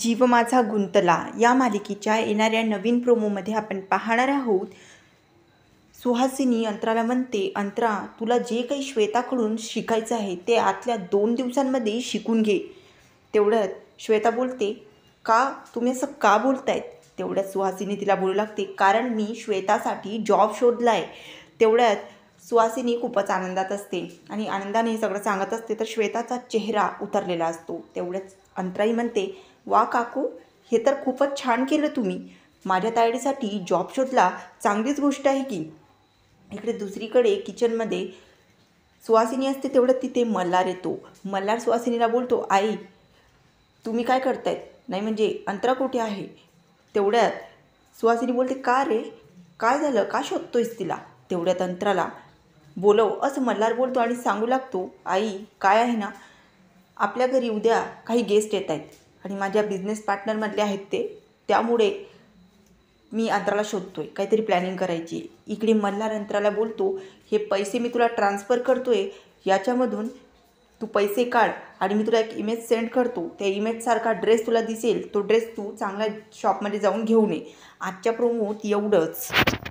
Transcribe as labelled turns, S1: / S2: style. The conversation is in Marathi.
S1: जीव माझा गुंतला या मालिकेच्या येणाऱ्या नवीन प्रोमोमध्ये आपण पाहणार आहोत सुहासिनी अंतराला म्हणते अंतरा तुला जे काही श्वेताकडून शिकायचं आहे ते आतल्या दोन दिवसांमध्ये शिकून घे तेवढ्यात श्वेता बोलते का तुम्ही असं का बोलतायत तेवढ्यात सुहासिनी तिला बोलू लागते कारण मी श्वेतासाठी जॉब शोधला आहे तेवढ्यात सुहासिनी खूपच आनंदात असते आणि आनंदाने सगळं सांगत असते तर श्वेताचा चेहरा उतरलेला असतो तेवढ्याच अंतराही म्हणते वा काकू हे तर खूपच छान केलं तुम्ही माझ्या तायडीसाठी जॉब शोधला चांगलीच गोष्ट आहे की इकडे दुसरीकडे किचनमध्ये सुवासिनी असते तेवढं तिथे मल्हार येतो मल्हार सुवासिनीला बोलतो आई तुम्ही काय करतायत नाही म्हणजे अंतरा कुठे आहे तेवढ्यात सुवासिनी बोलते का रे काय झालं का शोधतोयस तिला तेवढ्यात अंतराला बोलव असं मल्हार बोलतो आणि सांगू लागतो आई काय आहे ना आपल्या घरी उद्या काही गेस्ट येत आहेत आणि माझ्या बिझनेस पार्टनरमधले आहेत ते त्यामुळे मी अंतराला शोधतो आहे काहीतरी प्लॅनिंग करायची इकडे मल्हार अंतराला बोलतो हे पैसे मी तुला ट्रान्सफर करतो आहे याच्यामधून तू पैसे काढ आणि मी तुला एक इमेज सेंड करतो त्या इमेजसारखा ड्रेस तुला दिसेल तो ड्रेस तू चांगल्या शॉपमध्ये जाऊन घेऊन ये आजच्या प्रोमोत एवढंच